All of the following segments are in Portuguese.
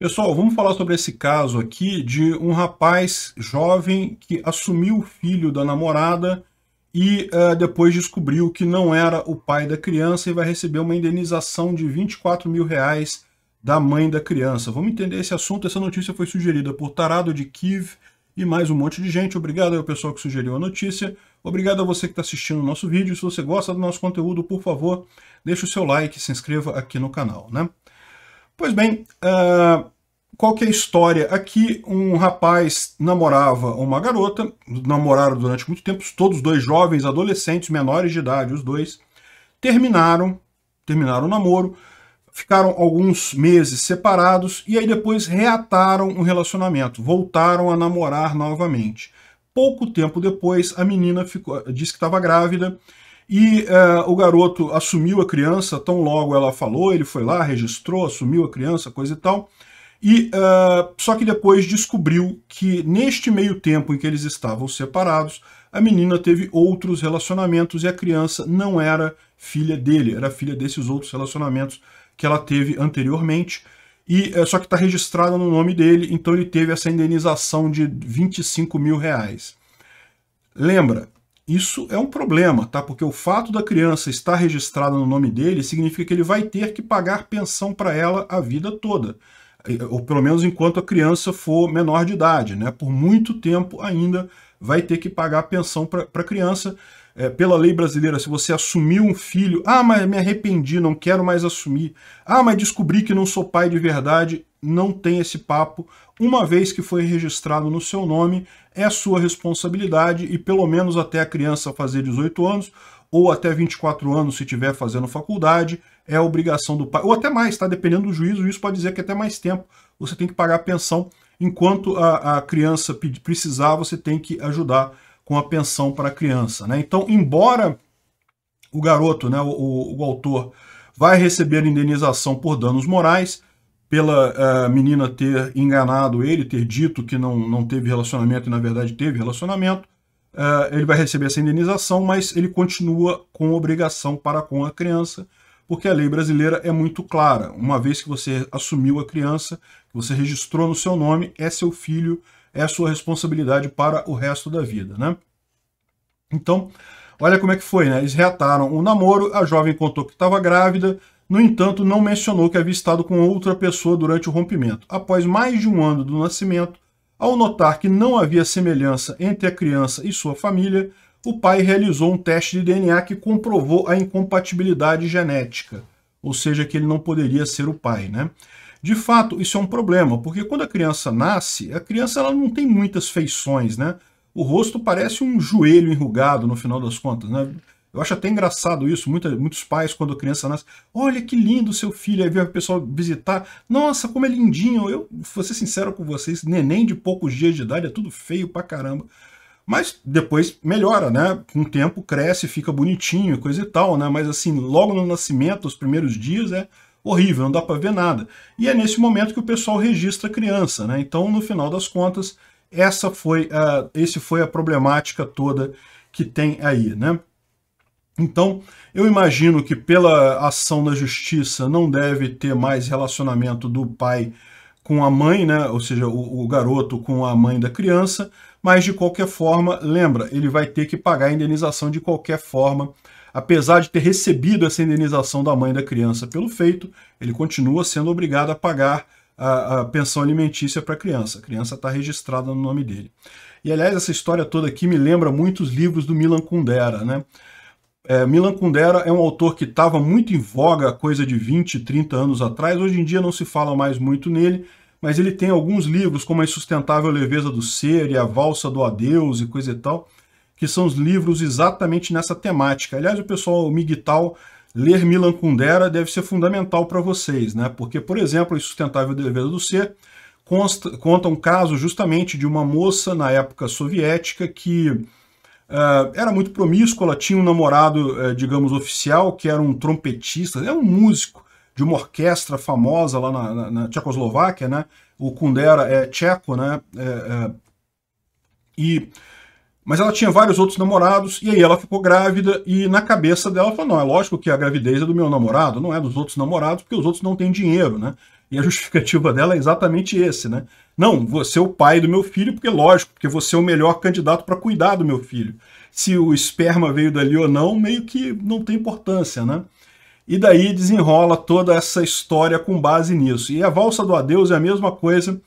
Pessoal, vamos falar sobre esse caso aqui de um rapaz jovem que assumiu o filho da namorada e uh, depois descobriu que não era o pai da criança e vai receber uma indenização de 24 mil reais da mãe da criança. Vamos entender esse assunto. Essa notícia foi sugerida por Tarado de Kiev e mais um monte de gente. Obrigado ao pessoal que sugeriu a notícia. Obrigado a você que está assistindo o nosso vídeo. Se você gosta do nosso conteúdo, por favor, deixe o seu like e se inscreva aqui no canal. Né? Pois bem, uh, qual que é a história? Aqui um rapaz namorava uma garota, namoraram durante muito tempo, todos dois jovens, adolescentes, menores de idade, os dois. Terminaram, terminaram o namoro, ficaram alguns meses separados e aí depois reataram o relacionamento, voltaram a namorar novamente. Pouco tempo depois, a menina ficou, disse que estava grávida e uh, o garoto assumiu a criança, tão logo ela falou, ele foi lá, registrou, assumiu a criança, coisa e tal. E uh, só que depois descobriu que neste meio tempo em que eles estavam separados, a menina teve outros relacionamentos e a criança não era filha dele, era filha desses outros relacionamentos que ela teve anteriormente. E uh, só que está registrada no nome dele, então ele teve essa indenização de 25 mil reais. Lembra, isso é um problema, tá? Porque o fato da criança estar registrada no nome dele significa que ele vai ter que pagar pensão para ela a vida toda. Ou pelo menos enquanto a criança for menor de idade, né? Por muito tempo ainda vai ter que pagar pensão para a criança. É, pela lei brasileira, se você assumiu um filho, ah, mas me arrependi, não quero mais assumir, ah, mas descobri que não sou pai de verdade, não tem esse papo. Uma vez que foi registrado no seu nome, é sua responsabilidade e pelo menos até a criança fazer 18 anos ou até 24 anos se estiver fazendo faculdade, é obrigação do pai, ou até mais, tá? Dependendo do juízo, isso pode dizer que até mais tempo você tem que pagar a pensão, enquanto a, a criança precisar, você tem que ajudar com a pensão para a criança, né? Então, embora o garoto, né, o, o, o autor, vai receber indenização por danos morais, pela eh, menina ter enganado ele, ter dito que não, não teve relacionamento e na verdade teve relacionamento, Uh, ele vai receber essa indenização, mas ele continua com obrigação para com a criança, porque a lei brasileira é muito clara. Uma vez que você assumiu a criança, que você registrou no seu nome, é seu filho, é sua responsabilidade para o resto da vida, né? Então, olha como é que foi, né? Eles reataram o namoro, a jovem contou que estava grávida, no entanto, não mencionou que havia estado com outra pessoa durante o rompimento. Após mais de um ano do nascimento, ao notar que não havia semelhança entre a criança e sua família, o pai realizou um teste de DNA que comprovou a incompatibilidade genética, ou seja, que ele não poderia ser o pai, né? De fato, isso é um problema, porque quando a criança nasce, a criança ela não tem muitas feições, né? O rosto parece um joelho enrugado, no final das contas, né? Eu acho até engraçado isso, muita, muitos pais, quando a criança nasce, olha que lindo seu filho, aí vem o pessoal visitar, nossa, como é lindinho, eu vou ser sincero com vocês, neném de poucos dias de idade é tudo feio pra caramba. Mas depois melhora, né? Com o tempo cresce, fica bonitinho e coisa e tal, né? Mas assim, logo no nascimento, os primeiros dias, é horrível, não dá para ver nada. E é nesse momento que o pessoal registra a criança, né? Então, no final das contas, essa foi a, esse foi a problemática toda que tem aí, né? Então, eu imagino que pela ação da justiça não deve ter mais relacionamento do pai com a mãe, né? ou seja, o, o, garoto com a mãe da criança, mas de qualquer forma, lembra, ele vai ter que pagar a indenização de qualquer forma, apesar de ter recebido essa indenização da mãe da criança pelo feito, ele continua sendo obrigado a pagar a, a pensão alimentícia para a criança. A criança está registrada no nome dele. E aliás, essa história toda aqui me lembra muitos livros do Milan Kundera, né? É, Milan Kundera é um autor que estava muito em voga coisa de 20, 30 anos atrás. Hoje em dia não se fala mais muito nele, mas ele tem alguns livros, como A Insustentável Leveza do Ser e A Valsa do Adeus e coisa e tal, que são os livros exatamente nessa temática. Aliás, o pessoal o Miguel ler Milan Kundera deve ser fundamental para vocês, né? Porque, por exemplo, A Insustentável Leveza do Ser consta, conta um caso justamente de uma moça na época soviética que Uh, era muito promíscua, ela tinha um namorado, uh, digamos, oficial, que era um trompetista, é um músico de uma orquestra famosa lá na, na, na Tchecoslováquia, né? O Kundera é tcheco, né? É, é, e, mas ela tinha vários outros namorados, e aí ela ficou grávida, e na cabeça dela falou, não, é lógico que a gravidez é do meu namorado, não é dos outros namorados, porque os outros não têm dinheiro, né? E a justificativa dela é exatamente esse, né? Não, você é o pai do meu filho, porque lógico, porque você é o melhor candidato para cuidar do meu filho. Se o esperma veio dali ou não, meio que não tem importância, né? E daí desenrola toda essa história com base nisso. E a Valsa do Adeus é a mesma coisa,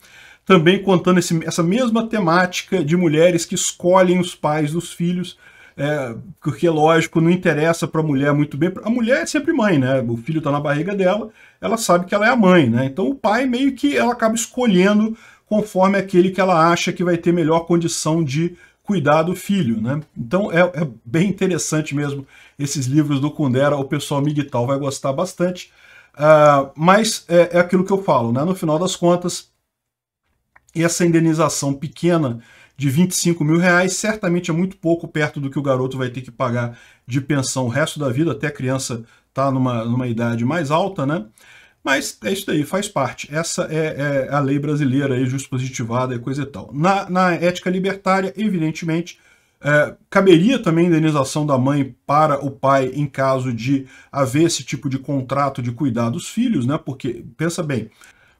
também contando esse, essa mesma temática de mulheres que escolhem os pais dos filhos é, porque lógico, não interessa para a mulher muito bem. A mulher é sempre mãe, né? O filho está na barriga dela, ela sabe que ela é a mãe, né? Então o pai meio que ela acaba escolhendo conforme aquele que ela acha que vai ter melhor condição de cuidar do filho, né? Então é, é bem interessante mesmo esses livros do Kundera, o pessoal Miguel vai gostar bastante. Uh, mas é, é aquilo que eu falo, né? No final das contas, essa indenização pequena de 25 mil reais, certamente é muito pouco perto do que o garoto vai ter que pagar de pensão o resto da vida, até a criança tá numa, numa idade mais alta, né? Mas é isso daí, faz parte. Essa é, é a lei brasileira, aí, positivada e coisa e tal. Na, na ética libertária, evidentemente, é, caberia também a indenização da mãe para o pai em caso de haver esse tipo de contrato de cuidar dos filhos, né? Porque, pensa bem,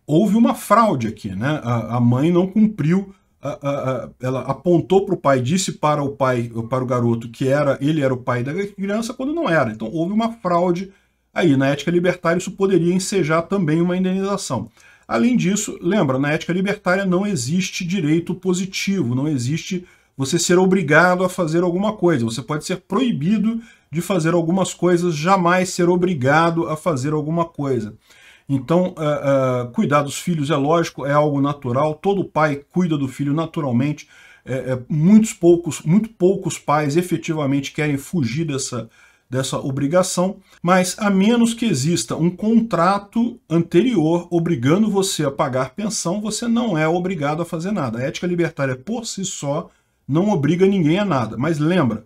houve uma fraude aqui, né? A, a mãe não cumpriu a, a, ela apontou para o pai, disse para o pai, para o garoto que era ele era o pai da criança quando não era. Então houve uma fraude aí na ética libertária, isso poderia ensejar também uma indenização. Além disso, lembra, na ética libertária não existe direito positivo, não existe você ser obrigado a fazer alguma coisa. Você pode ser proibido de fazer algumas coisas, jamais ser obrigado a fazer alguma coisa. Então, é, é, cuidar dos filhos é lógico, é algo natural, todo pai cuida do filho naturalmente. É, é, muitos poucos, muito poucos pais efetivamente querem fugir dessa, dessa obrigação, mas a menos que exista um contrato anterior obrigando você a pagar pensão, você não é obrigado a fazer nada. A ética libertária por si só não obriga ninguém a nada. Mas lembra,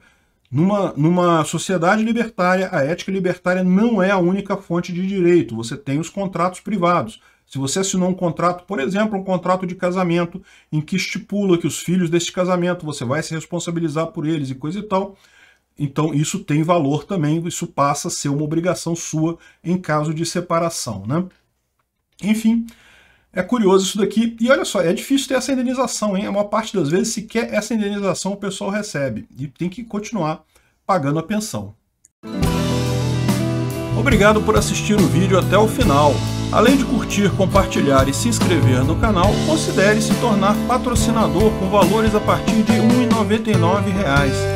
numa, numa sociedade libertária, a ética libertária não é a única fonte de direito. Você tem os contratos privados. Se você assinou um contrato, por exemplo, um contrato de casamento, em que estipula que os filhos deste casamento você vai se responsabilizar por eles e coisa e tal, então isso tem valor também, isso passa a ser uma obrigação sua em caso de separação. Né? Enfim, é curioso isso daqui. E olha só, é difícil ter essa indenização, hein? A maior parte das vezes sequer essa indenização o pessoal recebe. E tem que continuar pagando a pensão. Obrigado por assistir o vídeo até o final. Além de curtir, compartilhar e se inscrever no canal, considere se tornar patrocinador com valores a partir de R$ 1,99